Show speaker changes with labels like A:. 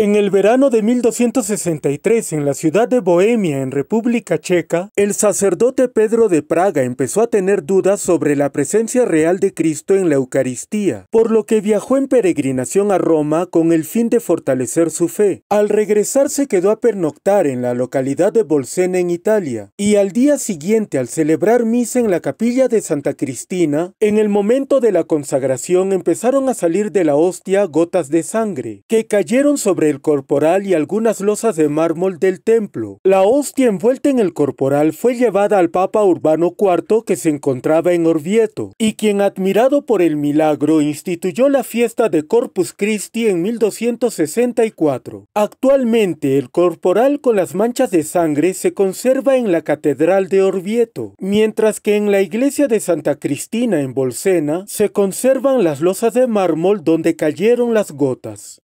A: En el verano de 1263, en la ciudad de Bohemia, en República Checa, el sacerdote Pedro de Praga empezó a tener dudas sobre la presencia real de Cristo en la Eucaristía, por lo que viajó en peregrinación a Roma con el fin de fortalecer su fe. Al regresar se quedó a pernoctar en la localidad de Bolsena en Italia, y al día siguiente, al celebrar misa en la capilla de Santa Cristina, en el momento de la consagración empezaron a salir de la hostia gotas de sangre, que cayeron sobre el corporal y algunas losas de mármol del templo. La hostia envuelta en el corporal fue llevada al Papa Urbano IV que se encontraba en Orvieto, y quien admirado por el milagro instituyó la fiesta de Corpus Christi en 1264. Actualmente el corporal con las manchas de sangre se conserva en la Catedral de Orvieto, mientras que en la iglesia de Santa Cristina en Bolsena se conservan las losas de mármol donde cayeron las gotas.